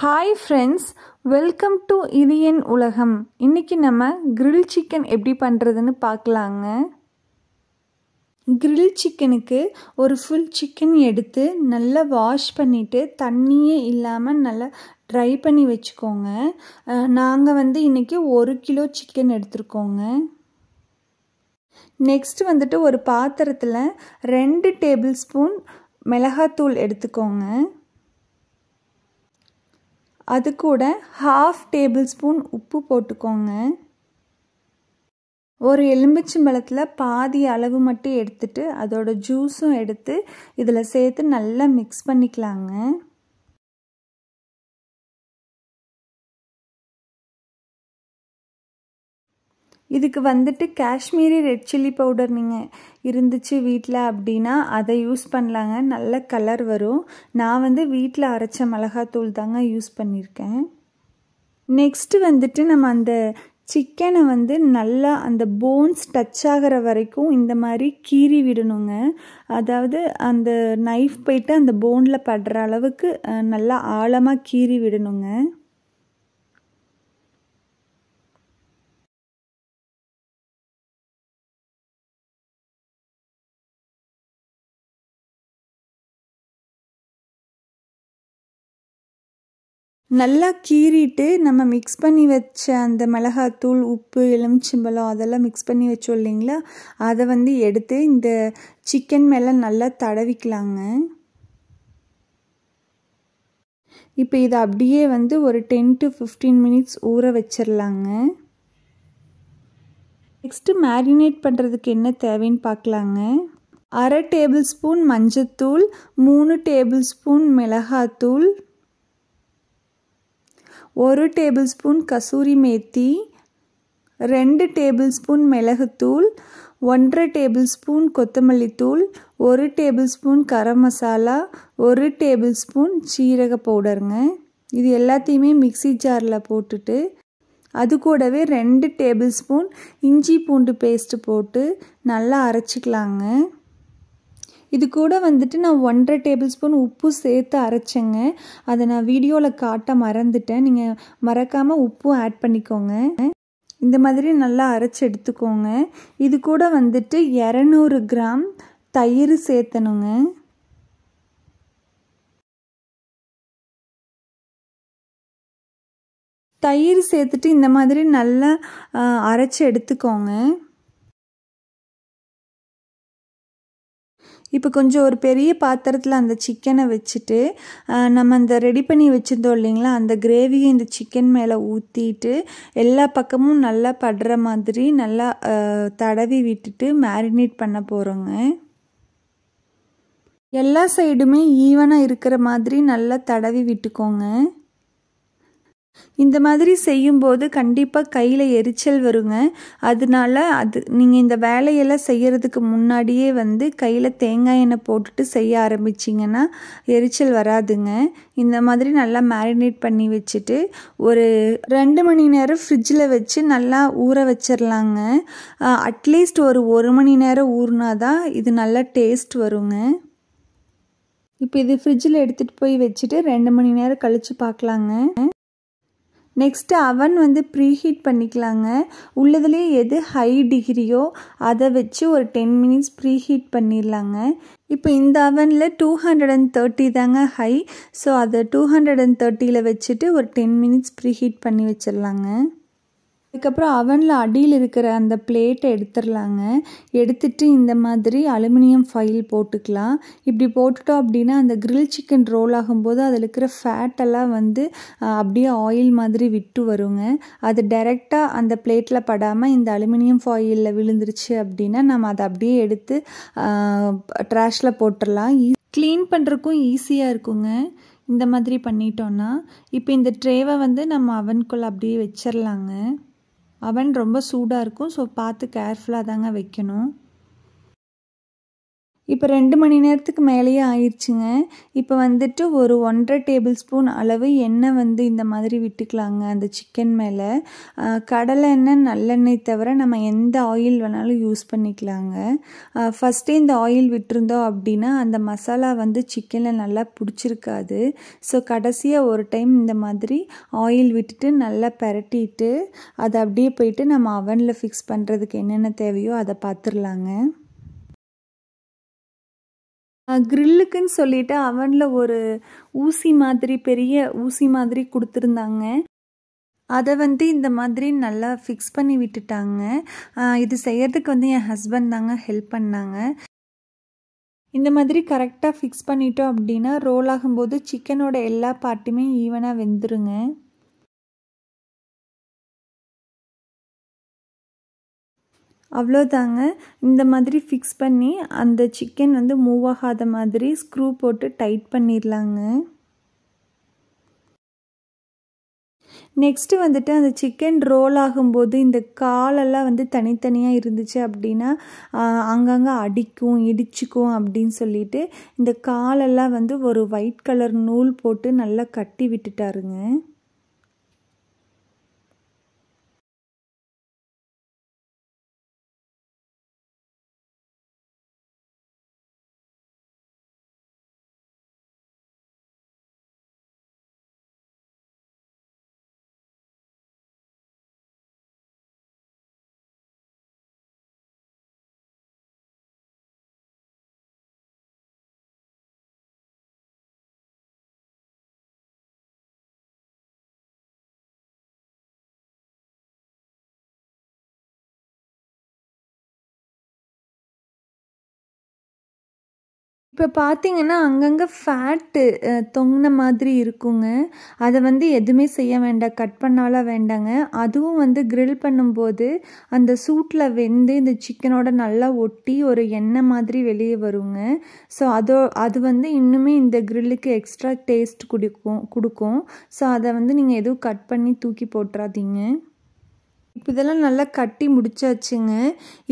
hi friends welcome to இதியன் உலகம் இன்றைக்கி நம்ம கிரில் சிக்கன் எப்படி பண்ணுறதுன்னு பார்க்கலாங்க கிரில் சிக்கனுக்கு ஒரு ஃபுல் சிக்கன் எடுத்து நல்லா வாஷ் பண்ணிவிட்டு தண்ணியே இல்லாமல் நல்லா ட்ரை பண்ணி வச்சுக்கோங்க நாங்கள் வந்து இன்றைக்கி ஒரு கிலோ சிக்கன் எடுத்துருக்கோங்க நெக்ஸ்ட் வந்துட்டு ஒரு பாத்திரத்தில் ரெண்டு டேபிள் ஸ்பூன் மிளகாத்தூள் எடுத்துக்கோங்க அது கூட ஹாஃப் டேபிள் ஸ்பூன் உப்பு போட்டுக்கோங்க ஒரு எலும்பிச்சம்பழத்தில் பாதி அளவு மட்டும் எடுத்துட்டு அதோட ஜூஸும் எடுத்து இதில் சேர்த்து நல்லா மிக்ஸ் பண்ணிக்கலாங்க இதுக்கு வந்துட்டு காஷ்மீரி ரெட் சில்லி பவுடர் நீங்கள் இருந்துச்சு வீட்டில் அப்படின்னா அதை யூஸ் பண்ணலாங்க நல்ல கலர் வரும் நான் வந்து வீட்டில் அரைச்ச மிளகாத்தூள் தாங்க யூஸ் பண்ணியிருக்கேன் நெக்ஸ்ட்டு வந்துட்டு நம்ம அந்த சிக்கனை வந்து நல்லா அந்த போன்ஸ் டச் ஆகிற வரைக்கும் இந்த மாதிரி கீறி விடணுங்க அதாவது அந்த நைஃப் போயிட்டு அந்த போனில் படுற அளவுக்கு நல்லா ஆழமாக கீறி விடணுங்க நல்லா கீறிட்டு நம்ம மிக்ஸ் பண்ணி வச்ச அந்த மிளகாத்தூள் உப்பு எலுமிச்சம்பழம் அதெல்லாம் மிக்ஸ் பண்ணி வச்சோம் இல்லைங்களா அதை வந்து எடுத்து இந்த சிக்கன் மேலே நல்லா தடவிக்கலாங்க இப்போ இதை அப்படியே வந்து ஒரு டென் டு ஃபிஃப்டீன் மினிட்ஸ் ஊற வச்சிடலாங்க நெக்ஸ்ட்டு மேரினேட் பண்ணுறதுக்கு என்ன தேவைன்னு பார்க்கலாங்க அரை டேபிள் ஸ்பூன் மஞ்சத்தூள் மூணு டேபிள் ஸ்பூன் மிளகாத்தூள் ஒரு டேபிள் ஸ்பூன் கசூரி மேத்தி ரெண்டு டேபிள் ஸ்பூன் மிளகுத்தூள் ஒன்றரை டேபிள் ஸ்பூன் கொத்தமல்லி தூள் ஒரு டேபிள் ஸ்பூன் கரம் மசாலா ஒரு டேபிள் ஸ்பூன் சீரக பவுடருங்க இது எல்லாத்தையுமே மிக்சி ஜாரில் போட்டுட்டு அது கூடவே ரெண்டு டேபிள் ஸ்பூன் இஞ்சி பூண்டு பேஸ்ட்டு போட்டு நல்லா அரைச்சிக்கலாங்க இது கூட வந்துட்டு நான் ஒன்றரை டேபிள் ஸ்பூன் உப்பு சேர்த்து அரைச்சேங்க அதை நான் வீடியோவில் காட்ட மறந்துட்டேன் நீங்கள் மறக்காமல் உப்பும் ஆட் பண்ணிக்கோங்க இந்த மாதிரி நல்லா அரைச்சி எடுத்துக்கோங்க இது கூட வந்துட்டு இரநூறு கிராம் தயிர் சேர்த்தணுங்க தயிர் சேர்த்துட்டு இந்த மாதிரி நல்லா அரைச்சி எடுத்துக்கோங்க இப்போ கொஞ்சம் ஒரு பெரிய பாத்திரத்தில் அந்த சிக்கனை வச்சுட்டு நம்ம அந்த ரெடி பண்ணி வச்சுருந்தோம் இல்லைங்களா அந்த கிரேவியை இந்த சிக்கன் மேலே ஊற்றிட்டு எல்லா பக்கமும் நல்லா படுற மாதிரி நல்லா தடவி விட்டுட்டு மேரினேட் பண்ண போகிறோங்க எல்லா சைடுமே ஈவனாக இருக்கிற மாதிரி நல்லா தடவி விட்டுக்கோங்க இந்த மாதிரி செய்யும்போது கண்டிப்பாக கையில் எரிச்சல் வருங்க அதனால அது நீங்கள் இந்த வேலையெல்லாம் செய்கிறதுக்கு முன்னாடியே வந்து கையில் தேங்காய் எண்ணெய் போட்டுட்டு செய்ய ஆரம்பிச்சிங்கன்னா எரிச்சல் வராதுங்க இந்த மாதிரி நல்லா மேரினேட் பண்ணி வச்சுட்டு ஒரு ரெண்டு மணி நேரம் ஃப்ரிட்ஜில் வச்சு நல்லா ஊற வச்சிடலாங்க அட்லீஸ்ட் ஒரு ஒரு மணி நேரம் ஊறினா தான் இது நல்லா டேஸ்ட் வருங்க இப்போ இது ஃப்ரிட்ஜில் எடுத்துகிட்டு போய் வச்சுட்டு ரெண்டு மணி நேரம் கழித்து பார்க்கலாங்க நெக்ஸ்ட்டு அவன் வந்து ப்ரீஹீட் பண்ணிக்கலாங்க உள்ளதுலேயே எது ஹை டிகிரியோ அதை வச்சு ஒரு டென் மினிட்ஸ் ப்ரீஹீட் பண்ணிடலாங்க இப்போ இந்த அவனில் டூ ஹண்ட்ரட் அண்ட் தேர்ட்டி தாங்க ஹை ஸோ அதை டூ ஹண்ட்ரட் அண்ட் தேர்ட்டியில் வச்சுட்டு ஒரு டென் மினிட்ஸ் ப்ரீஹீட் பண்ணி வச்சிடலாங்க அதுக்கப்புறம் அவனில் அடியில் இருக்கிற அந்த பிளேட்டை எடுத்துடலாங்க எடுத்துட்டு இந்த மாதிரி அலுமினியம் ஃபைல் போட்டுக்கலாம் இப்படி போட்டுட்டோம் அப்படின்னா அந்த கிரில் சிக்கன் ரோல் ஆகும்போது அதில் இருக்கிற ஃபேட்டெல்லாம் வந்து அப்படியே ஆயில் மாதிரி விட்டு வருங்க அது டைரெக்டாக அந்த பிளேட்டில் படாமல் இந்த அலுமினியம் ஃபாயிலில் விழுந்துருச்சு அப்படின்னா நம்ம அதை அப்படியே எடுத்து ட்ராஷில் போட்டுடலாம் க்ளீன் e-, பண்ணுறக்கும் ஈஸியாக இருக்குங்க இந்த மாதிரி பண்ணிட்டோன்னா இப்போ இந்த ட்ரேவை வந்து நம்ம அவனுக்குள்ளே அப்படியே வச்சிடலாங்க அவன் ரொம்ப சூடாக இருக்கும் ஸோ பார்த்து கேர்ஃபுல்லாக தாங்க வைக்கணும் இப்போ ரெண்டு மணி நேரத்துக்கு மேலேயே ஆயிடுச்சுங்க இப்போ வந்துட்டு ஒரு ஒன்றரை டேபிள் ஸ்பூன் அளவு எண்ணெய் வந்து இந்த மாதிரி விட்டுக்கலாங்க அந்த சிக்கன் மேலே கடலை எண்ணெய் நல்லெண்ணெய் தவிர நம்ம எந்த ஆயில் வேணாலும் யூஸ் பண்ணிக்கலாங்க ஃபஸ்ட்டே இந்த ஆயில் விட்டுருந்தோம் அப்படின்னா அந்த மசாலா வந்து சிக்கனில் நல்லா பிடிச்சிருக்காது ஸோ கடைசியாக ஒரு டைம் இந்த மாதிரி ஆயில் விட்டுட்டு நல்லா பரட்டிட்டு அதை அப்படியே போயிட்டு நம்ம அவனில் ஃபிக்ஸ் பண்ணுறதுக்கு என்னென்ன தேவையோ அதை பார்த்துடலாங்க க்ரில்லுக்குன்னு சொல்லிட்டு அவனில் ஒரு ஊசி மாதிரி பெரிய ஊசி மாதிரி கொடுத்துருந்தாங்க அதை வந்து இந்த மாதிரி நல்லா ஃபிக்ஸ் பண்ணி விட்டுட்டாங்க இது செய்யறதுக்கு வந்து என் ஹஸ்பண்ட் தாங்க ஹெல்ப் பண்ணாங்க இந்த மாதிரி கரெக்டாக ஃபிக்ஸ் பண்ணிட்டோம் அப்படின்னா ரோல் ஆகும்போது சிக்கனோட எல்லா பார்ட்டுமே ஈவனாக வெந்துருங்க அவ்வளோதாங்க இந்த மாதிரி ஃபிக்ஸ் பண்ணி அந்த சிக்கன் வந்து மூவ் ஆகாத மாதிரி ஸ்க்ரூ போட்டு டைட் பண்ணிடலாங்க நெக்ஸ்ட்டு வந்துட்டு அந்த சிக்கன் ரோல் ஆகும்போது இந்த காலெல்லாம் வந்து தனித்தனியாக இருந்துச்சு அப்படின்னா அங்கங்கே அடிக்கும் இடிச்சிக்கும் அப்படின்னு சொல்லிட்டு இந்த காலெல்லாம் வந்து ஒரு ஒயிட் கலர் நூல் போட்டு நல்லா கட்டி விட்டுட்டாருங்க இப்போ பார்த்தீங்கன்னா அங்கங்கே ஃபேட்டு தொங்கின மாதிரி இருக்குங்க அதை வந்து எதுவுமே செய்ய வேண்டாம் கட் பண்ணாலாம் வேண்டாங்க அதுவும் வந்து கிரில் பண்ணும்போது அந்த சூட்டில் வெந்து இந்த சிக்கனோட நல்லா ஒட்டி ஒரு எண்ணெய் மாதிரி வெளியே வருங்க ஸோ அதோ அது வந்து இன்னுமே இந்த கிரில்லுக்கு எக்ஸ்ட்ரா டேஸ்ட் கொடுக்கும் கொடுக்கும் ஸோ அதை வந்து நீங்கள் எதுவும் கட் பண்ணி தூக்கி போட்டுறாதீங்க இப்போ இதெல்லாம் நல்லா கட்டி முடிச்சாச்சுங்க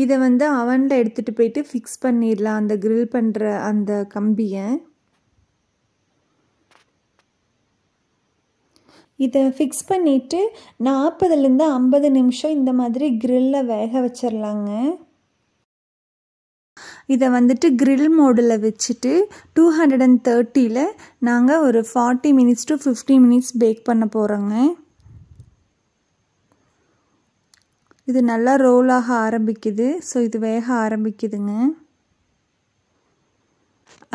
இதை வந்து அவனில் எடுத்துகிட்டு போயிட்டு ஃபிக்ஸ் பண்ணிடலாம் அந்த க்ரில் பண்ணுற அந்த கம்பியை இதை ஃபிக்ஸ் பண்ணிவிட்டு நாற்பதுலேருந்து ஐம்பது நிமிஷம் இந்த மாதிரி க்ரில்லை வேக வச்சிடலாங்க இதை வந்துட்டு க்ரில் மோடில் வச்சுட்டு டூ ஹண்ட்ரட் அண்ட் தேர்ட்டியில் நாங்கள் ஒரு forty minutes to fifty minutes bake பண்ண போகிறோங்க இது நல்லா ரோல் ஆக ஆரம்பிக்குது ஸோ இது வேக ஆரம்பிக்குதுங்க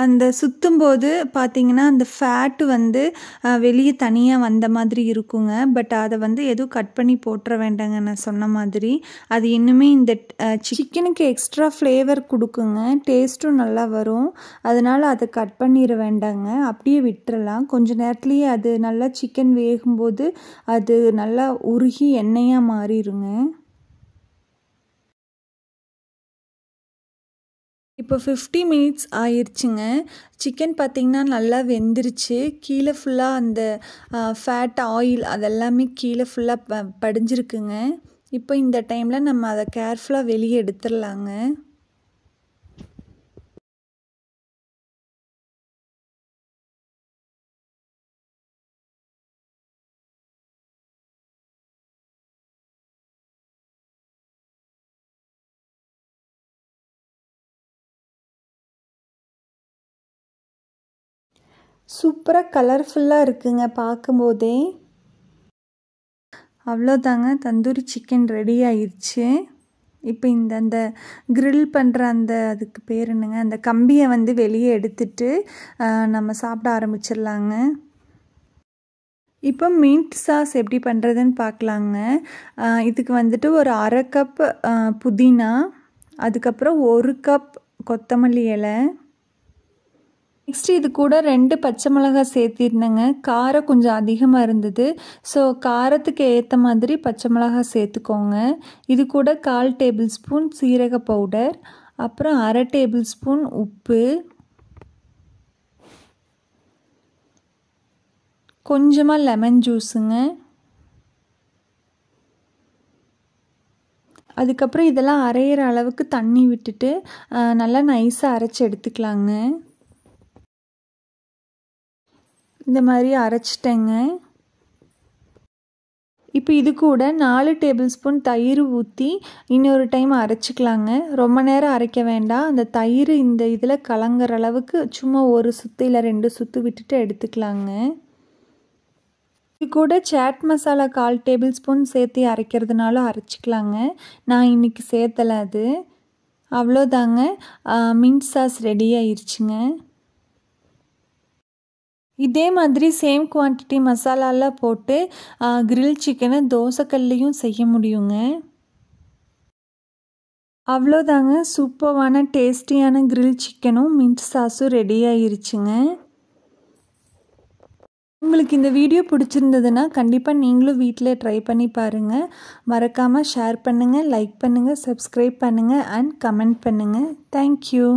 அந்த சுற்றும் போது பார்த்திங்கன்னா அந்த ஃபேட்டு வந்து வெளியே தனியாக வந்த மாதிரி இருக்குங்க பட் அதை வந்து எதுவும் கட் பண்ணி போட்டுற வேண்டாங்க நான் சொன்ன மாதிரி அது இன்னுமே இந்த சிக்கனுக்கு எக்ஸ்ட்ரா ஃப்ளேவர் கொடுக்குங்க டேஸ்ட்டும் நல்லா வரும் அதனால் அதை கட் பண்ணிட வேண்டாங்க அப்படியே விட்டுறலாம் கொஞ்ச நேரத்துலேயே அது நல்லா சிக்கன் வேகும்போது அது நல்லா உருகி எண்ணெயாக மாறிடுங்க இப்போ ஃபிஃப்டி மினிட்ஸ் ஆயிடுச்சுங்க சிக்கன் பார்த்திங்கன்னா நல்லா வெந்துருச்சு கீழே ஃபுல்லாக அந்த ஃபேட் ஆயில் அதெல்லாமே கீழே ஃபுல்லாக ப படிஞ்சிருக்குங்க இப்போ இந்த டைமில் நம்ம அதை கேர்ஃபுல்லாக வெளியே எடுத்துடலாங்க சூப்பராக கலர்ஃபுல்லாக இருக்குங்க பார்க்கும்போதே அவ்வளோதாங்க தந்தூரி சிக்கன் ரெடி ஆயிடுச்சு இப்போ இந்த அந்த க்ரில் பண்ணுற அந்த அதுக்கு பேர் என்னங்க அந்த கம்பியை வந்து வெளியே எடுத்துட்டு நம்ம சாப்பிட ஆரம்பிச்சிடலாங்க இப்போ மின்ட் சாஸ் எப்படி பண்ணுறதுன்னு பார்க்கலாங்க இதுக்கு வந்துட்டு ஒரு அரை கப் புதினா அதுக்கப்புறம் ஒரு கப் கொத்தமல்லி இலை நெக்ஸ்ட் இது கூட ரெண்டு பச்சை மிளகாய் சேர்த்திருந்தேங்க காரம் கொஞ்சம் அதிகமாக இருந்தது ஸோ காரத்துக்கு ஏற்ற மாதிரி பச்சை மிளகாய் சேர்த்துக்கோங்க இது கூட கால் டேபிள் ஸ்பூன் சீரக பவுடர் அப்புறம் அரை டேபிள் ஸ்பூன் உப்பு கொஞ்சமாக லெமன் ஜூஸுங்க அதுக்கப்புறம் இதெல்லாம் அரைகிற அளவுக்கு தண்ணி விட்டுட்டு நல்லா நைஸாக அரைச்சி எடுத்துக்கலாங்க இந்த மாதிரி அரைச்சிட்டேங்க இப்போ இது கூட நாலு டேபிள் ஸ்பூன் தயிர் ஊற்றி இன்னொரு டைம் அரைச்சிக்கலாங்க ரொம்ப நேரம் அரைக்க வேண்டாம் அந்த தயிர் இந்த இதில் கலங்குற அளவுக்கு சும்மா ஒரு சுற்று இல்லை ரெண்டு சுத்து விட்டுட்டு எடுத்துக்கலாங்க இது கூட சாட் மசாலா கால் டேபிள் ஸ்பூன் சேர்த்து அரைக்கிறதுனால அரைச்சிக்கலாங்க நான் இன்றைக்கி சேர்த்தலை அது அவ்வளோதாங்க மின்ட் சாஸ் ரெடி ஆயிடுச்சுங்க இதே மாதிரி சேம் குவான்டிட்டி மசாலாலாம் போட்டு கிரில் சிக்கனை தோசைக்கல்லையும் செய்ய முடியுங்க அவ்வளோதாங்க சூப்பரான டேஸ்டியான கிரில் சிக்கனும் மின்ட் சாஸும் ரெடி ஆயிருச்சுங்க உங்களுக்கு இந்த வீடியோ பிடிச்சிருந்ததுன்னா கண்டிப்பாக நீங்களும் வீட்டில் ட்ரை பண்ணி பாருங்கள் மறக்காமல் ஷேர் பண்ணுங்கள் லைக் பண்ணுங்கள் சப்ஸ்கிரைப் பண்ணுங்கள் அண்ட் கமெண்ட் பண்ணுங்கள் தேங்க்யூ